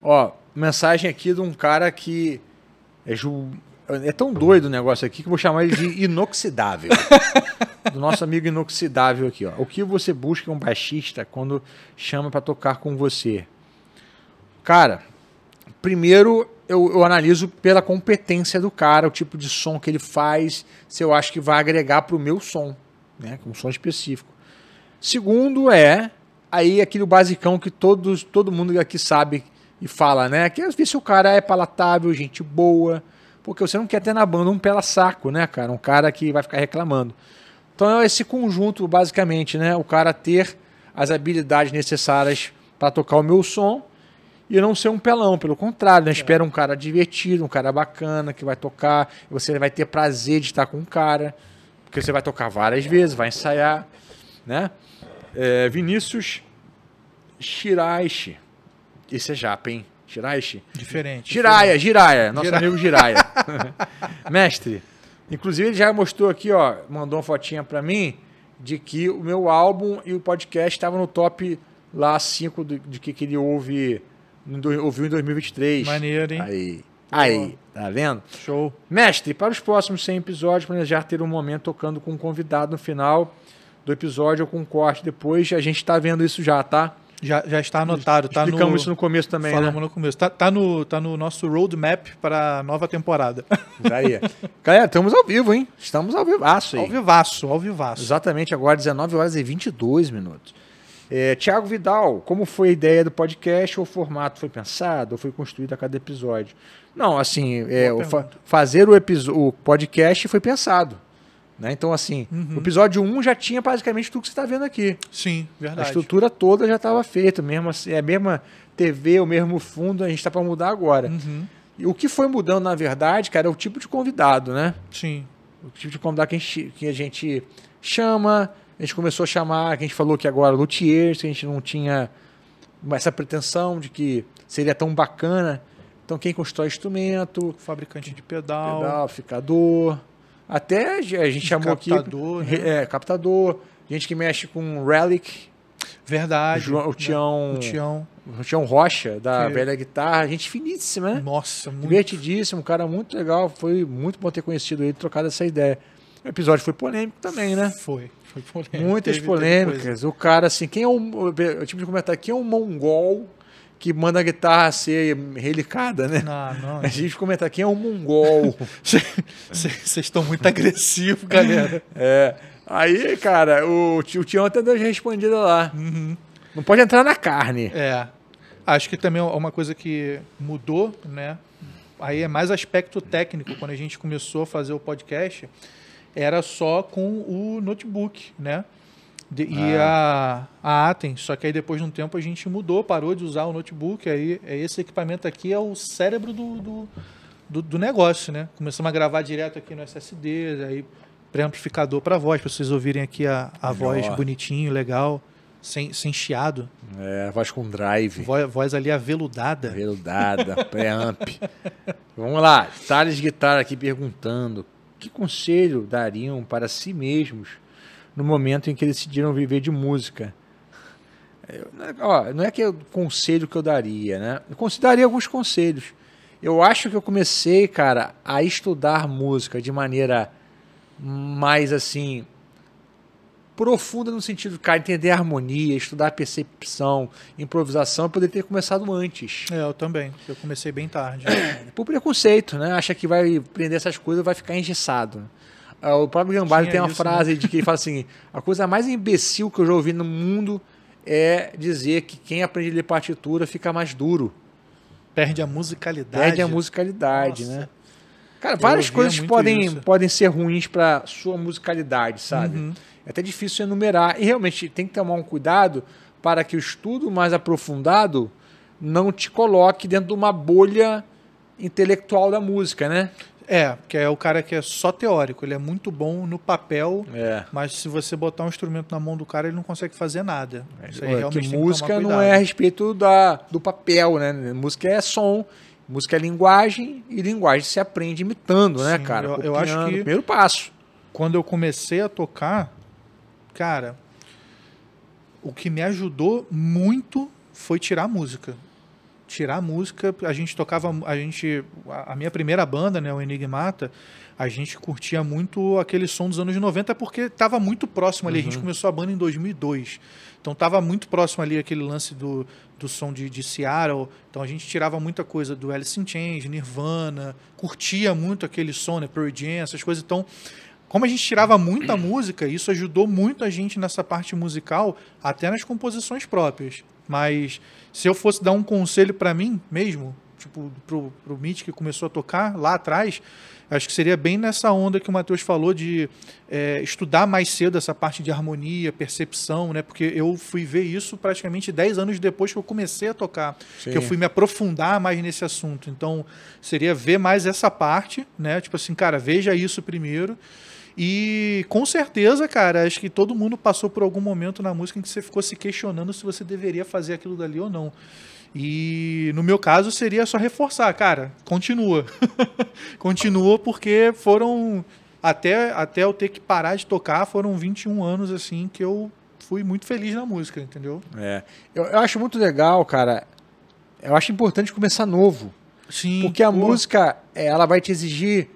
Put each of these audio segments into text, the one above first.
Ó, mensagem aqui de um cara que é, ju... é tão doido o negócio aqui que eu vou chamar ele de inoxidável. do nosso amigo inoxidável aqui, ó. O que você busca é um baixista quando chama para tocar com você? Cara, primeiro eu, eu, analiso pela competência do cara, o tipo de som que ele faz, se eu acho que vai agregar para o meu som, né? Um som específico. Segundo é aí é aquele basicão que todos, todo mundo aqui sabe e fala, né? Quer ver se o cara é palatável, gente boa. Porque você não quer ter na banda um pela saco, né, cara? Um cara que vai ficar reclamando. Então é esse conjunto, basicamente, né? O cara ter as habilidades necessárias para tocar o meu som e não ser um pelão, pelo contrário, né? É. espera um cara divertido, um cara bacana que vai tocar, você vai ter prazer de estar com o um cara, porque você vai tocar várias vezes, vai ensaiar, né? É, Vinícius Shiraishi, esse é japa, hein? Jiraishi? Diferente. Jiraya, Jiraya. Nosso Jiraya. amigo Jiraya. Mestre, inclusive ele já mostrou aqui, ó, mandou uma fotinha para mim de que o meu álbum e o podcast estavam no top lá 5 de que, que ele ouve, ouviu em 2023. Maneiro, hein? Aí. Aí, tá vendo? Show. Mestre, para os próximos 100 episódios, planejar ter um momento tocando com um convidado no final do episódio ou com um corte depois. A gente tá vendo isso já, tá? Já, já está anotado. Tá Explicamos no, isso no começo também. Né? Falamos né? no começo. Tá, tá, no, tá no nosso roadmap para a nova temporada. Daí. Galera, estamos ao vivo, hein? Estamos ao vivaço aí. Ao vivaço, ao vivaço. Exatamente, agora 19 horas e 22 minutos. É, Tiago Vidal, como foi a ideia do podcast? O formato foi pensado ou foi construído a cada episódio? Não, assim, é, fa fazer o, o podcast foi pensado. Né? Então, assim, uhum. o episódio 1 já tinha basicamente tudo que você está vendo aqui. Sim, verdade. A estrutura toda já estava feita, mesmo assim, é a mesma TV, o mesmo fundo, a gente está para mudar agora. Uhum. E o que foi mudando, na verdade, cara, é o tipo de convidado, né? Sim. O tipo de convidado que a gente, que a gente chama, a gente começou a chamar, que a gente falou que agora Luthier, que a gente não tinha essa pretensão de que seria tão bacana. Então, quem constrói instrumento... Fabricante de pedal. Pedal, ficador... Até a gente chamou captador, aqui. Né? É, captador, gente que mexe com Relic. Verdade. João, o, né? Tião, o Tião. O Tião Rocha, da que... velha guitarra. Gente finíssima, né? Nossa, muito. Divertidíssimo, um cara muito legal. Foi muito bom ter conhecido ele, trocado essa ideia. O episódio foi polêmico também, né? Foi. Foi polêmico. Muitas teve, polêmicas. Teve o cara, assim, quem é o. Eu tive de comentar, quem é o mongol que manda a guitarra ser relicada, né? Não, ah, não. A é. gente comenta aqui é um mongol. Vocês estão muito agressivos, galera. É. Aí, cara, o, o Tião até deu respondida lá. Uhum. Não pode entrar na carne. É. Acho que também é uma coisa que mudou, né? Aí é mais aspecto técnico. Quando a gente começou a fazer o podcast, era só com o notebook, né? De, e ah. a, a Atem, só que aí depois de um tempo a gente mudou, parou de usar o notebook, aí é esse equipamento aqui é o cérebro do, do, do, do negócio, né? Começamos a gravar direto aqui no SSD, aí pré-amplificador para voz, para vocês ouvirem aqui a, a voz bonitinho, legal, sem, sem chiado. É, voz com drive. Voz, voz ali aveludada. Aveludada, pré-amp. Vamos lá, Thales Guitar aqui perguntando, que conselho dariam para si mesmos no momento em que decidiram viver de música. Eu, né, ó, não é que é o conselho que eu daria, né? Eu consideraria alguns conselhos. Eu acho que eu comecei, cara, a estudar música de maneira mais assim profunda no sentido de cara entender a harmonia, estudar a percepção, improvisação, eu poderia ter começado antes. É, eu também. Eu comecei bem tarde. Por preconceito, né? Acha que vai aprender essas coisas, vai ficar engessado. É, o próprio Gambale tem uma isso, né? frase né? de que ele fala assim: a coisa mais imbecil que eu já ouvi no mundo é dizer que quem aprende a ler partitura fica mais duro. Perde a musicalidade. Perde a musicalidade, Nossa. né? Cara, várias coisas podem, podem ser ruins para sua musicalidade, sabe? Uhum. É até difícil enumerar. E realmente tem que tomar um cuidado para que o estudo mais aprofundado não te coloque dentro de uma bolha intelectual da música, né? É, porque é o cara que é só teórico, ele é muito bom no papel, é. mas se você botar um instrumento na mão do cara, ele não consegue fazer nada. É, Isso aí é, realmente que música que não é a respeito da, do papel, né? Música é som, música é linguagem, e linguagem se aprende imitando, né, Sim, né, cara? Eu, eu acho que. Primeiro passo. Quando eu comecei a tocar, cara, o que me ajudou muito foi tirar a música tirar a música, a gente tocava, a gente, a minha primeira banda, né, o Enigmata, a gente curtia muito aquele som dos anos 90 porque estava muito próximo ali, uhum. a gente uhum. começou a banda em 2002, então estava muito próximo ali aquele lance do, do som de, de Seattle, então a gente tirava muita coisa do Alice in Chains, Nirvana, curtia muito aquele som, né, Pearl Jam, essas coisas, então como a gente tirava muita música, isso ajudou muito a gente nessa parte musical, até nas composições próprias. Mas se eu fosse dar um conselho para mim mesmo, tipo, pro, pro Mitch que começou a tocar lá atrás, acho que seria bem nessa onda que o Matheus falou de é, estudar mais cedo essa parte de harmonia, percepção, né? Porque eu fui ver isso praticamente 10 anos depois que eu comecei a tocar, Sim. que eu fui me aprofundar mais nesse assunto. Então, seria ver mais essa parte, né? Tipo assim, cara, veja isso primeiro e com certeza, cara, acho que todo mundo passou por algum momento na música em que você ficou se questionando se você deveria fazer aquilo dali ou não. E no meu caso seria só reforçar, cara, continua. continua porque foram até até eu ter que parar de tocar, foram 21 anos assim que eu fui muito feliz na música, entendeu? É. Eu, eu acho muito legal, cara. Eu acho importante começar novo. Sim. Porque a pô. música, ela vai te exigir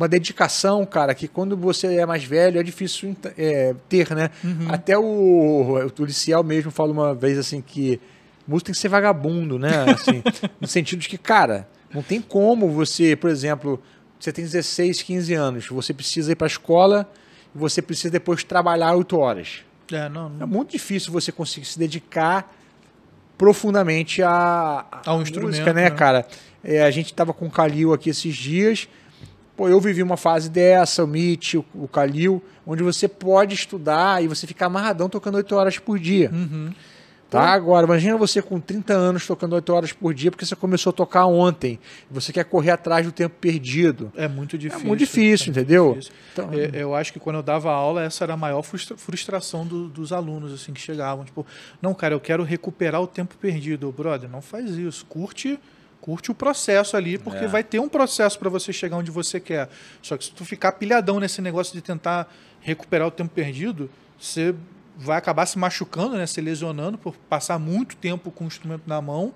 uma dedicação, cara, que quando você é mais velho é difícil é, ter, né? Uhum. Até o, o policial mesmo fala uma vez assim que músico tem que ser vagabundo, né? Assim, no sentido de que, cara, não tem como você, por exemplo, você tem 16, 15 anos, você precisa ir para a escola e você precisa depois trabalhar 8 horas. É, não, não... é muito difícil você conseguir se dedicar profundamente a, a, a um música, né, né? cara? É, a gente estava com o Calil aqui esses dias Pô, eu vivi uma fase dessa, o Meet, o, o Calil, onde você pode estudar e você fica amarradão tocando 8 horas por dia. Uhum. Tá? Agora, imagina você com 30 anos tocando 8 horas por dia porque você começou a tocar ontem. Você quer correr atrás do tempo perdido. É muito é difícil. É muito difícil, é entendeu? Muito difícil. Então, eu, é, eu, acho que quando eu dava aula, essa era a maior frustração do, dos alunos assim que chegavam. Tipo, não, cara, eu quero recuperar o tempo perdido. Brother, não faz isso. Curte Curte o processo ali, porque é. vai ter um processo para você chegar onde você quer. Só que se tu ficar pilhadão nesse negócio de tentar recuperar o tempo perdido, você vai acabar se machucando, né, se lesionando por passar muito tempo com o instrumento na mão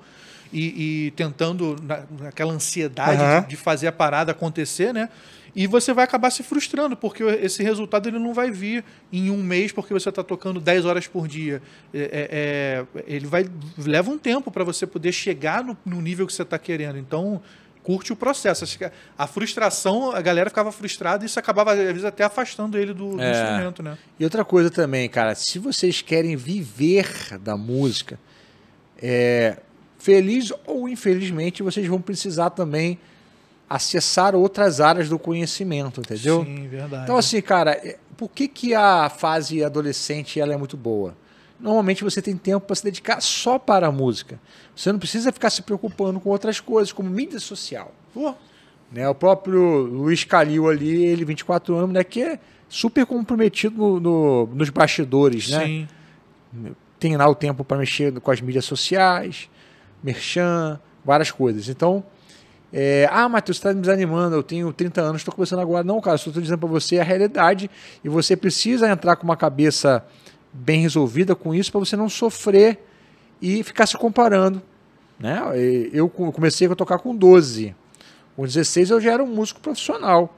e, e tentando na, aquela ansiedade uhum. de, de, fazer a parada acontecer, né? E você vai acabar se frustrando, porque esse resultado ele não vai vir em um mês porque você está tocando 10 horas por dia. É, é, é, ele vai leva um tempo para você poder chegar no, no nível que você está querendo. Então, curte o processo. A frustração, a galera ficava frustrada e isso acabava, às vezes, até afastando ele do, do é. instrumento, né? E outra coisa também, cara, se vocês querem viver da música, é, feliz ou infelizmente, vocês vão precisar também acessar outras áreas do conhecimento, entendeu? Sim, verdade. Então, assim, cara, é, por que, que a fase adolescente ela é muito boa? normalmente você tem tempo para se dedicar só para a música. Você não precisa ficar se preocupando com outras coisas, como mídia social. Oh, né? O próprio Luiz Calil ali, ele 24 anos, né? que é super comprometido no, no, nos bastidores, né? Tem lá o tempo para mexer com as mídias sociais, merchan, várias coisas. Então, é, ah, Matheus, você está me desanimando, eu tenho 30 anos, estou começando agora. Não, cara, só estou dizendo para você a realidade e você precisa entrar com uma cabeça bem resolvida com isso para você não sofrer e ficar se comparando. Né? Eu comecei a tocar com 12. Com 16 eu já era um músico profissional.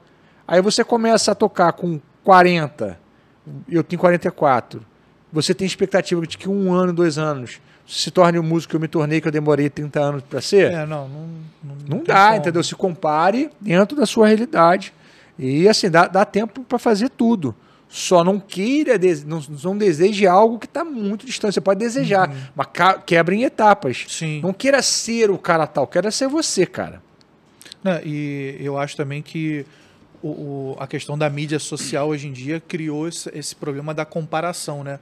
Aí você começa a tocar com 40, eu tenho 44. Você tem expectativa de que um ano, dois anos se torne o um músico que eu me tornei, que eu demorei 30 anos para ser? É, não, não, não, não dá, como. entendeu? Se compare dentro da sua realidade. E assim, dá, dá tempo para fazer tudo. Só não queira, não, deseje algo que está muito distante. Você pode desejar, uhum. mas quebra em etapas. Sim. Não queira ser o cara tal, queira ser você, cara. Não, e eu acho também que o, o, a questão da mídia social hoje em dia criou esse, esse problema da comparação, né?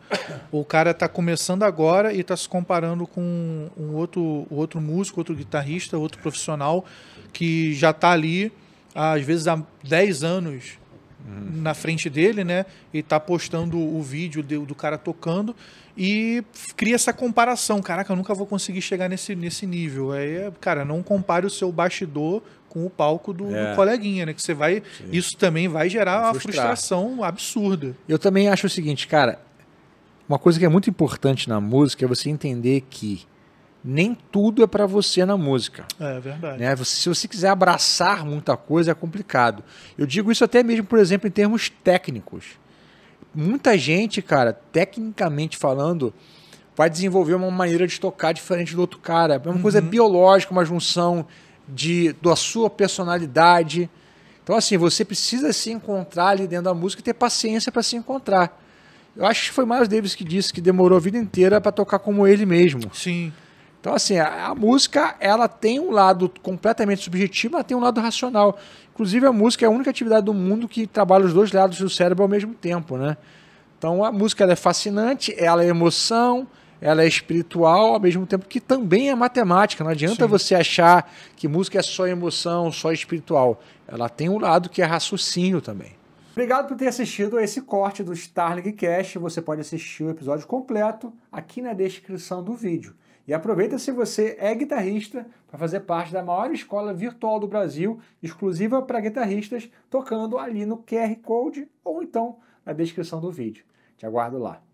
O cara está começando agora e está se comparando com um outro, outro músico, outro guitarrista, outro profissional que já está ali, às vezes, há 10 anos na frente dele, né? E tá postando o vídeo do, do cara tocando e cria essa comparação. Caraca, eu nunca vou conseguir chegar nesse, nesse nível. Aí, é, cara, não compare o seu bastidor com o palco do, é. do coleguinha, né? Que você vai. Sim. Isso também vai gerar vai uma frustração absurda. Eu também acho o seguinte, cara. Uma coisa que é muito importante na música é você entender que nem tudo é para você na música. É, é verdade. Né? Você, se você quiser abraçar muita coisa, é complicado. Eu digo isso até mesmo, por exemplo, em termos técnicos. Muita gente, cara, tecnicamente falando, vai desenvolver uma maneira de tocar diferente do outro cara. É uma uhum. coisa biológica, uma junção de da sua personalidade. Então, assim, você precisa se encontrar ali dentro da música e ter paciência para se encontrar. Eu acho que foi Miles Davis que disse que demorou a vida inteira para tocar como ele mesmo. Sim. Então, assim, a, a, música ela tem um lado completamente subjetivo, mas tem um lado racional. Inclusive, a música é a única atividade do mundo que trabalha os dois lados do cérebro ao mesmo tempo, né? Então, a música é fascinante, ela é emoção, ela é espiritual, ao mesmo tempo que também é matemática. Não adianta Sim. você achar que música é só emoção, só espiritual. Ela tem um lado que é raciocínio também. Obrigado por ter assistido a esse corte do Starling Cast. Você pode assistir o episódio completo aqui na descrição do vídeo. E aproveita se você é guitarrista para fazer parte da maior escola virtual do Brasil, exclusiva para guitarristas, tocando ali no QR Code ou então na descrição do vídeo. Te aguardo lá.